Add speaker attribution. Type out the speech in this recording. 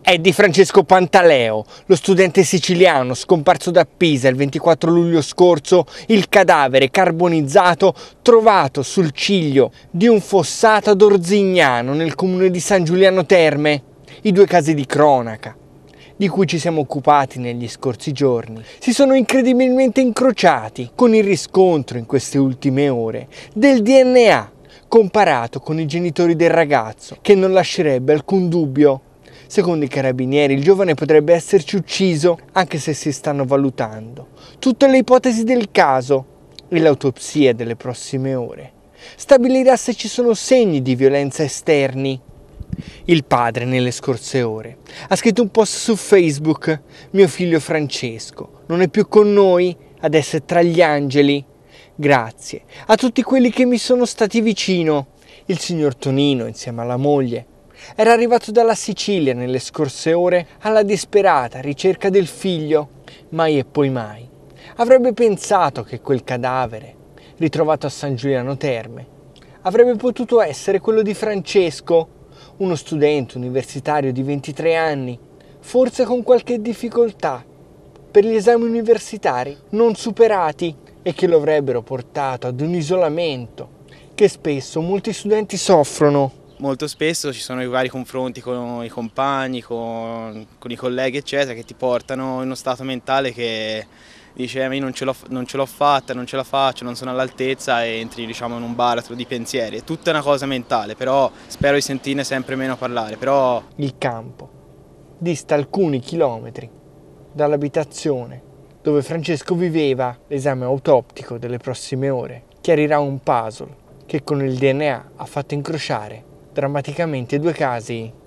Speaker 1: è di Francesco Pantaleo, lo studente siciliano scomparso da Pisa il 24 luglio scorso, il cadavere carbonizzato trovato sul ciglio di un fossato ad Orzignano nel comune di San Giuliano Terme. I due casi di cronaca di cui ci siamo occupati negli scorsi giorni, si sono incredibilmente incrociati con il riscontro in queste ultime ore del DNA comparato con i genitori del ragazzo, che non lascerebbe alcun dubbio Secondo i carabinieri il giovane potrebbe esserci ucciso anche se si stanno valutando tutte le ipotesi del caso e l'autopsia delle prossime ore stabilirà se ci sono segni di violenza esterni. Il padre, nelle scorse ore, ha scritto un post su Facebook, mio figlio Francesco non è più con noi, ad essere tra gli angeli. Grazie a tutti quelli che mi sono stati vicino, il signor Tonino insieme alla moglie, era arrivato dalla Sicilia nelle scorse ore alla disperata ricerca del figlio, mai e poi mai. Avrebbe pensato che quel cadavere, ritrovato a San Giuliano Terme, avrebbe potuto essere quello di Francesco, uno studente universitario di 23 anni, forse con qualche difficoltà per gli esami universitari non superati e che lo avrebbero portato ad un isolamento che spesso molti studenti soffrono
Speaker 2: molto spesso ci sono i vari confronti con i compagni, con, con i colleghi eccetera che ti portano in uno stato mentale che dice eh, io non ce, l'ho, fatta, non ce la faccio, non sono all'altezza e entri diciamo, in un baratro di pensieri. È tutta una cosa mentale, però spero di sentirne sempre meno parlare. Però...
Speaker 1: Il campo dista alcuni chilometri dall'abitazione dove Francesco viveva l'esame autoptico delle prossime ore chiarirà un puzzle che con il DNA ha fatto incrociare drammaticamente due casi